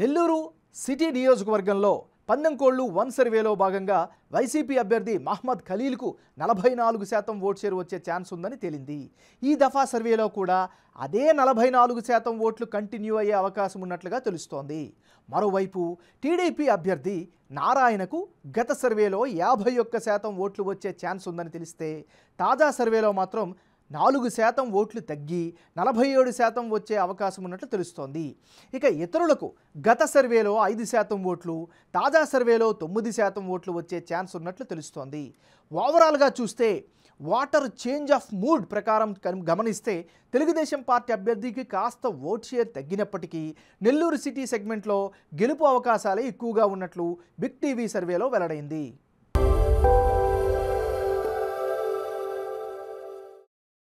Nellore city నియోజకవర్గంలో పందెంకోళ్లు one సర్వేలో భాగంగా వైసీపీ అభ్యర్థి మహ్మద్ ఖలీల్కు నలభై నాలుగు శాతం ఓట్ షేర్ వచ్చే ఛాన్స్ ఉందని తేలింది ఈ దఫా సర్వేలో కూడా అదే నలభై నాలుగు శాతం ఓట్లు కంటిన్యూ అయ్యే అవకాశం ఉన్నట్లుగా తెలుస్తోంది మరోవైపు టీడీపీ అభ్యర్థి నారాయణకు గత సర్వేలో యాభై ఒక్క శాతం ఓట్లు వచ్చే ఛాన్స్ ఉందని తెలిస్తే తాజా సర్వేలో మాత్రం నాలుగు శాతం ఓట్లు తగ్గి నలభై ఏడు శాతం వచ్చే అవకాశం ఉన్నట్లు తెలుస్తోంది ఇక ఇతరులకు గత సర్వేలో ఐదు శాతం ఓట్లు తాజా సర్వేలో తొమ్మిది శాతం ఓట్లు వచ్చే ఛాన్స్ ఉన్నట్లు తెలుస్తోంది ఓవరాల్గా చూస్తే వాటర్ చేంజ్ ఆఫ్ మూడ్ ప్రకారం గమనిస్తే తెలుగుదేశం పార్టీ అభ్యర్థికి కాస్త ఓట్ షేర్ తగ్గినప్పటికీ నెల్లూరు సిటీ సెగ్మెంట్లో గెలుపు అవకాశాలే ఎక్కువగా ఉన్నట్లు బిగ్ టీవీ సర్వేలో వెల్లడైంది